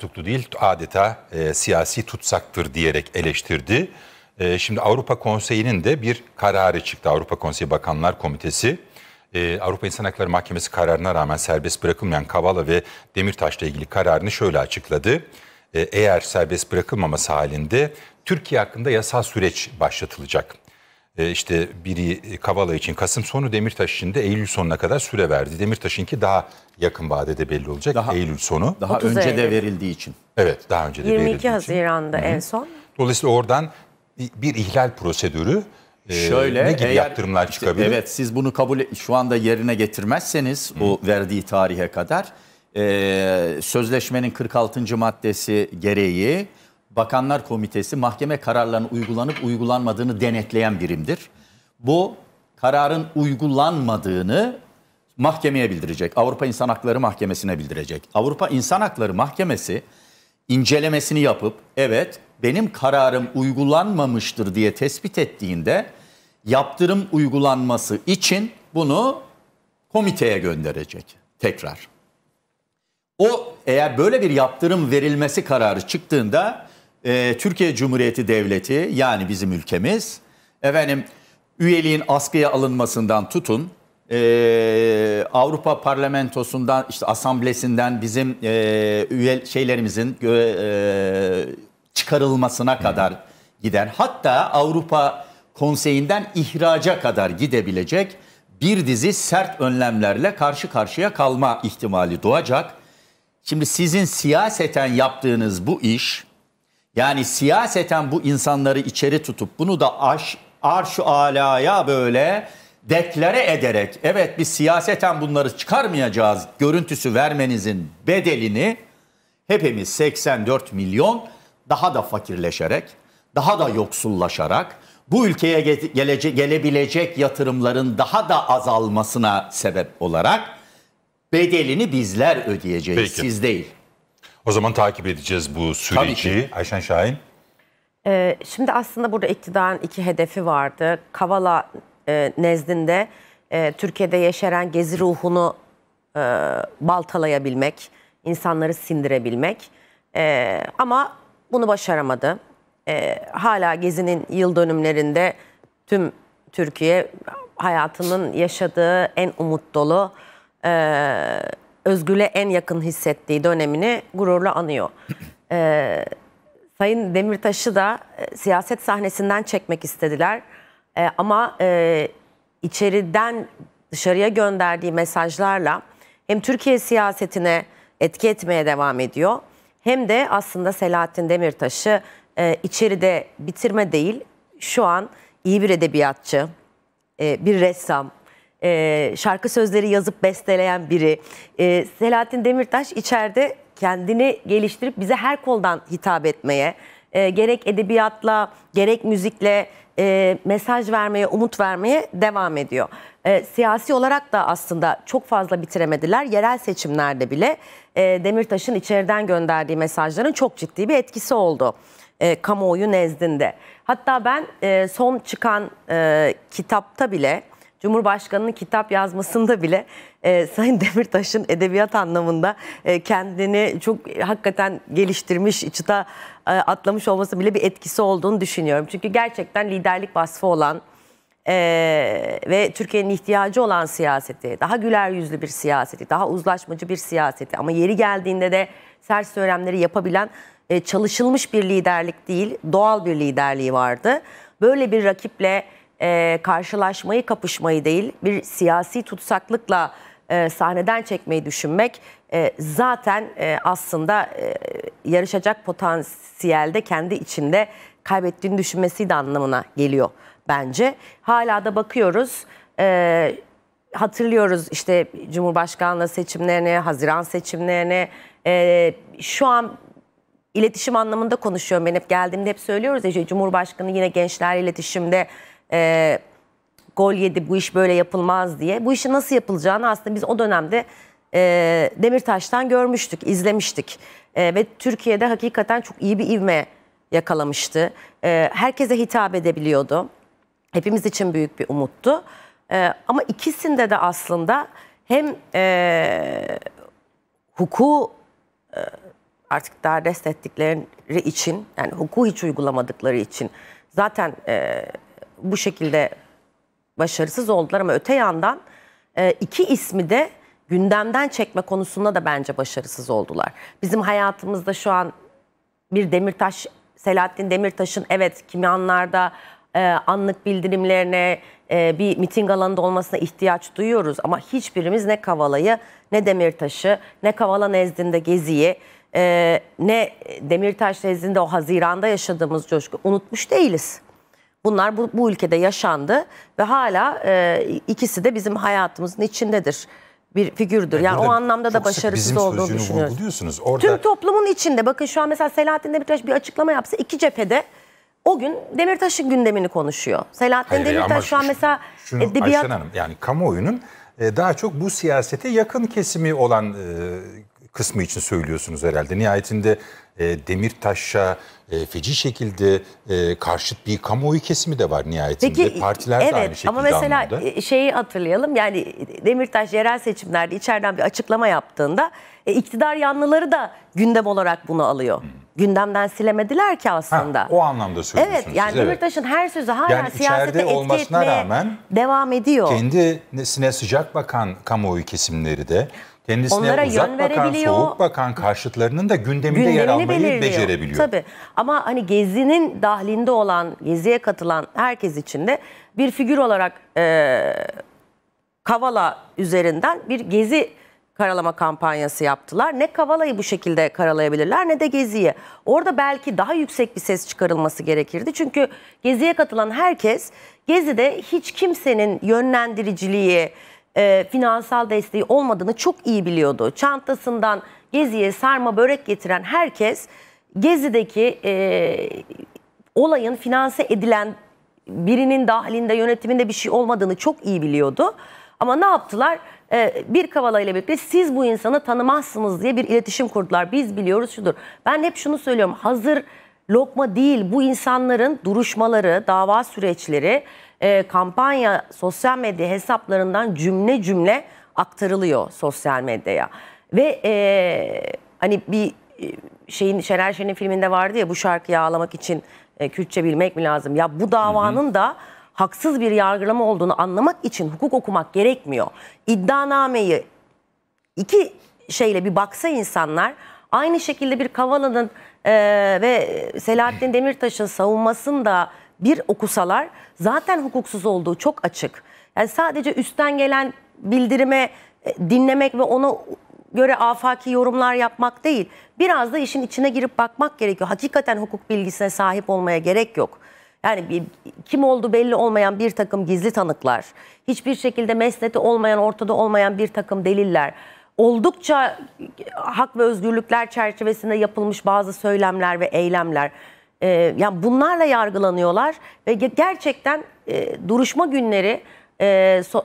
tutuklu değil adeta e, siyasi tutsaktır diyerek eleştirdi. E, şimdi Avrupa Konseyi'nin de bir kararı çıktı. Avrupa Konseyi Bakanlar Komitesi e, Avrupa İnsan Hakları Mahkemesi kararına rağmen serbest bırakılmayan Kavala ve Demirtaş'la ilgili kararını şöyle açıkladı. E, eğer serbest bırakılmaması halinde Türkiye hakkında yasal süreç başlatılacak. E, işte biri e, Kavala için Kasım sonu Demirtaş için de Eylül sonuna kadar süre verdi. Demirtaş'ınki daha yakın vadede belli olacak daha, Eylül sonu. Daha önce Eylül. de verildiği için. Evet daha önce de 22 verildiği 22 Haziran'da Hı en son. Dolayısıyla oradan bir ihlal prosedürü e, Şöyle, ne gibi eğer, yaptırımlar çıkabilir? Evet siz bunu kabul şu anda yerine getirmezseniz Hı. o verdiği tarihe kadar e, sözleşmenin 46. maddesi gereği Bakanlar Komitesi mahkeme kararlarının uygulanıp uygulanmadığını denetleyen birimdir. Bu kararın uygulanmadığını mahkemeye bildirecek. Avrupa İnsan Hakları Mahkemesi'ne bildirecek. Avrupa İnsan Hakları Mahkemesi incelemesini yapıp evet benim kararım uygulanmamıştır diye tespit ettiğinde yaptırım uygulanması için bunu komiteye gönderecek tekrar. O eğer böyle bir yaptırım verilmesi kararı çıktığında e, Türkiye Cumhuriyeti Devleti yani bizim ülkemiz efendim üyeliğin askıya alınmasından tutun e, Avrupa Parlamentosu'ndan işte asamblesinden bizim e, üye şeylerimizin e, çıkarılmasına kadar gider. Hatta Avrupa Konseyi'nden ihraca kadar gidebilecek bir dizi sert önlemlerle karşı karşıya kalma ihtimali doğacak. Şimdi sizin siyaseten yaptığınız bu iş yani siyaseten bu insanları içeri tutup bunu da aş, arş alaya böyle deklare ederek evet biz siyaseten bunları çıkarmayacağız görüntüsü vermenizin bedelini hepimiz 84 milyon daha da fakirleşerek, daha da yoksullaşarak, bu ülkeye gelece, gelebilecek yatırımların daha da azalmasına sebep olarak bedelini bizler ödeyeceğiz, Peki. siz değil. O zaman takip edeceğiz bu süreci. Ayşen Şahin. Ee, şimdi aslında burada iktidarın iki hedefi vardı. Kavala e, nezdinde e, Türkiye'de yeşeren gezi ruhunu e, baltalayabilmek, insanları sindirebilmek. E, ama bunu başaramadı. E, hala gezinin yıl dönümlerinde tüm Türkiye hayatının yaşadığı en umut dolu e, Özgül'e en yakın hissettiği dönemini gururla anıyor. Ee, Sayın Demirtaş'ı da e, siyaset sahnesinden çekmek istediler. E, ama e, içeriden dışarıya gönderdiği mesajlarla hem Türkiye siyasetine etki etmeye devam ediyor. Hem de aslında Selahattin Demirtaş'ı e, içeride bitirme değil şu an iyi bir edebiyatçı, e, bir ressam, e, şarkı sözleri yazıp besteleyen biri. E, Selahattin Demirtaş içeride kendini geliştirip bize her koldan hitap etmeye, e, gerek edebiyatla, gerek müzikle e, mesaj vermeye, umut vermeye devam ediyor. E, siyasi olarak da aslında çok fazla bitiremediler. Yerel seçimlerde bile e, Demirtaş'ın içeriden gönderdiği mesajların çok ciddi bir etkisi oldu e, kamuoyu nezdinde. Hatta ben e, son çıkan e, kitapta bile Cumhurbaşkanı'nın kitap yazmasında bile e, Sayın Demirtaş'ın edebiyat anlamında e, kendini çok hakikaten geliştirmiş, çıta e, atlamış olması bile bir etkisi olduğunu düşünüyorum. Çünkü gerçekten liderlik vasfı olan e, ve Türkiye'nin ihtiyacı olan siyaseti, daha güler yüzlü bir siyaseti, daha uzlaşmacı bir siyaseti ama yeri geldiğinde de sert söylemleri yapabilen e, çalışılmış bir liderlik değil, doğal bir liderliği vardı. Böyle bir rakiple e, karşılaşmayı, kapışmayı değil bir siyasi tutsaklıkla e, sahneden çekmeyi düşünmek e, zaten e, aslında e, yarışacak potansiyelde kendi içinde kaybettiğini düşünmesi de anlamına geliyor bence. Hala da bakıyoruz. E, hatırlıyoruz işte Cumhurbaşkanlığı seçimlerini, Haziran seçimlerini. E, şu an iletişim anlamında konuşuyorum ben hep geldiğimde hep söylüyoruz ya işte Cumhurbaşkanı yine gençler iletişimde e, gol yedi bu iş böyle yapılmaz diye. Bu işin nasıl yapılacağını aslında biz o dönemde e, Demirtaş'tan görmüştük, izlemiştik. E, ve Türkiye'de hakikaten çok iyi bir ivme yakalamıştı. E, herkese hitap edebiliyordu. Hepimiz için büyük bir umuttu. E, ama ikisinde de aslında hem e, huku e, artık derdest ettikleri için yani hukuku hiç uygulamadıkları için zaten e, bu şekilde başarısız oldular ama öte yandan e, iki ismi de gündemden çekme konusunda da bence başarısız oldular. Bizim hayatımızda şu an bir Demirtaş, Selahattin Demirtaş'ın evet kimyanlarda e, anlık bildirimlerine e, bir miting alanında olmasına ihtiyaç duyuyoruz. Ama hiçbirimiz ne Kavala'yı ne Demirtaş'ı ne Kavala nezdinde Gezi'yi e, ne Demirtaş nezdinde o Haziran'da yaşadığımız coşku unutmuş değiliz. Bunlar bu, bu ülkede yaşandı ve hala e, ikisi de bizim hayatımızın içindedir bir figürdür. Yani, yani o anlamda da başarısız olduğunu düşünüyorum. Vurguluyorsunuz. Orada... Tüm toplumun içinde bakın şu an mesela Selahattin Demirtaş bir açıklama yapsa iki cephede o gün Demirtaş'ın gündemini konuşuyor. Selahattin Hayır, Demirtaş şu an mesela şunu, edebiyat... Ayşen Hanım yani kamuoyunun e, daha çok bu siyasete yakın kesimi olan e, kısmı için söylüyorsunuz herhalde. Nihayetinde e, Demirtaş'a e, feci şekilde e, karşıt bir kamuoyu kesimi de var nihayetinde. Peki, Partiler evet, de aynı şekilde Ama mesela anlamda. şeyi hatırlayalım yani Demirtaş yerel seçimlerde içeriden bir açıklama yaptığında iktidar yanlıları da gündem olarak bunu alıyor. Hmm. Gündemden silemediler ki aslında. Ha, o anlamda söylüyorsunuz. Evet yani siz, Demirtaş'ın evet. her sözü hala yani siyasete etki etmeye rağmen devam ediyor. Kendisine sıcak bakan kamuoyu kesimleri de kendisine Onlara uzak yön bakan, soğuk bakan karşıtlarının da gündeminde Gündemini yer alması belirliyor. becerebiliyor. Tabii ama hani Gezi'nin dahlinde olan, Gezi'ye katılan herkes için de bir figür olarak e, Kavala üzerinden bir Gezi karalama kampanyası yaptılar. Ne Kavala'yı bu şekilde karalayabilirler ne de Gezi'yi. Orada belki daha yüksek bir ses çıkarılması gerekirdi. Çünkü Gezi'ye katılan herkes Gezi'de hiç kimsenin yönlendiriciliği, e, finansal desteği olmadığını çok iyi biliyordu. Çantasından Gezi'ye sarma börek getiren herkes Gezi'deki e, olayın finanse edilen birinin dahilinde yönetiminde bir şey olmadığını çok iyi biliyordu. Ama ne yaptılar? Ee, bir kavala ile birlikte siz bu insanı tanımazsınız diye bir iletişim kurdular. Biz biliyoruz şudur. Ben hep şunu söylüyorum. Hazır lokma değil bu insanların duruşmaları, dava süreçleri, e, kampanya sosyal medya hesaplarından cümle cümle aktarılıyor sosyal medyaya. Ve e, hani bir e, şeyin Şener Şen'in filminde vardı ya bu şarkıyı ağlamak için e, Kürtçe bilmek mi lazım? Ya bu davanın Hı-hı. da haksız bir yargılama olduğunu anlamak için hukuk okumak gerekmiyor. İddianameyi iki şeyle bir baksa insanlar aynı şekilde bir Kavala'nın e, ve Selahattin Demirtaş'ın savunmasını da bir okusalar zaten hukuksuz olduğu çok açık. Yani sadece üstten gelen bildirime e, dinlemek ve ona göre afaki yorumlar yapmak değil. Biraz da işin içine girip bakmak gerekiyor. Hakikaten hukuk bilgisine sahip olmaya gerek yok. Yani bir, kim oldu belli olmayan bir takım gizli tanıklar, hiçbir şekilde mesneti olmayan, ortada olmayan bir takım deliller, oldukça hak ve özgürlükler çerçevesinde yapılmış bazı söylemler ve eylemler. E, yani bunlarla yargılanıyorlar ve gerçekten e, duruşma günleri, e, so,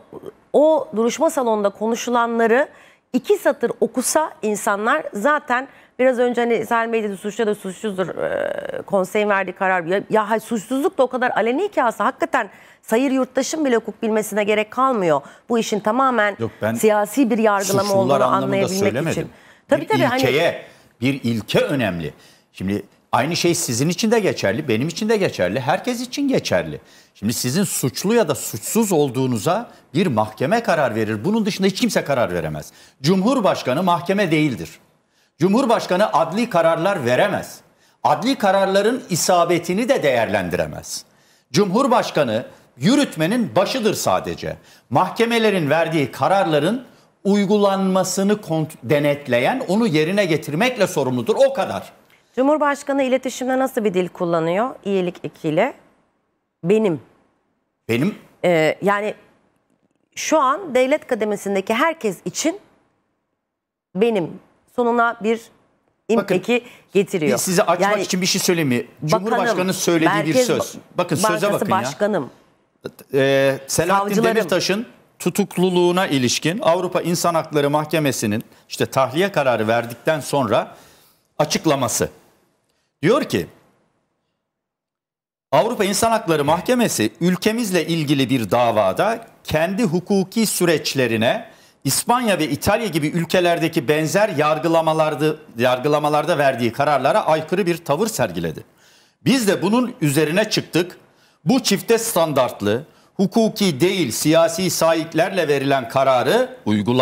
o duruşma salonunda konuşulanları iki satır okusa insanlar zaten biraz önce hani Sel Medya'da suçlu da suçsuzdur e, konseyin verdiği karar. Ya, ya suçsuzluk da o kadar aleni ki aslında hakikaten sayır yurttaşın bile hukuk bilmesine gerek kalmıyor. Bu işin tamamen Yok, ben siyasi bir yargılama olduğunu anlayabilmek söylemedim. için. Tabii bir tabii hani ilkeye, hani... bir ilke önemli. Şimdi Aynı şey sizin için de geçerli, benim için de geçerli, herkes için geçerli. Şimdi sizin suçlu ya da suçsuz olduğunuza bir mahkeme karar verir. Bunun dışında hiç kimse karar veremez. Cumhurbaşkanı mahkeme değildir. Cumhurbaşkanı adli kararlar veremez. Adli kararların isabetini de değerlendiremez. Cumhurbaşkanı yürütmenin başıdır sadece. Mahkemelerin verdiği kararların uygulanmasını denetleyen, onu yerine getirmekle sorumludur. O kadar. Cumhurbaşkanı iletişimde nasıl bir dil kullanıyor? İyilik ekiyle. Benim. Benim? Ee, yani şu an devlet kademesindeki herkes için benim sonuna bir Bakın, getiriyor. Biz size açmak yani, için bir şey söyleyeyim mi? Cumhurbaşkanı söylediği bir söz. Bakın Bankası söze bakın başkanım, ya. Ee, Selahattin Demirtaş'ın tutukluluğuna ilişkin Avrupa İnsan Hakları Mahkemesi'nin işte tahliye kararı verdikten sonra açıklaması. Diyor ki Avrupa İnsan Hakları Mahkemesi ülkemizle ilgili bir davada kendi hukuki süreçlerine İspanya ve İtalya gibi ülkelerdeki benzer yargılamalarda, yargılamalarda verdiği kararlara aykırı bir tavır sergiledi. Biz de bunun üzerine çıktık. Bu çifte standartlı, hukuki değil siyasi sahiplerle verilen kararı uygulayacağız.